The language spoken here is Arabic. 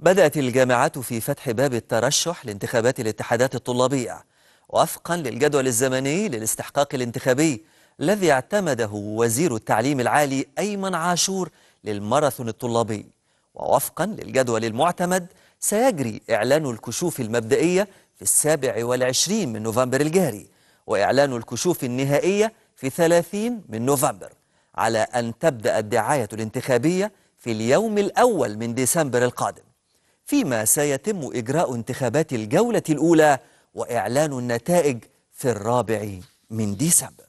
بدأت الجامعات في فتح باب الترشح لانتخابات الاتحادات الطلابية وفقا للجدول الزمني للاستحقاق الانتخابي الذي اعتمده وزير التعليم العالي أيمن عاشور للماراثون الطلابي ووفقا للجدول المعتمد سيجري إعلان الكشوف المبدئية في السابع والعشرين من نوفمبر الجاري وإعلان الكشوف النهائية في 30 من نوفمبر على أن تبدأ الدعاية الانتخابية في اليوم الأول من ديسمبر القادم فيما سيتم إجراء انتخابات الجولة الأولى وإعلان النتائج في الرابع من ديسمبر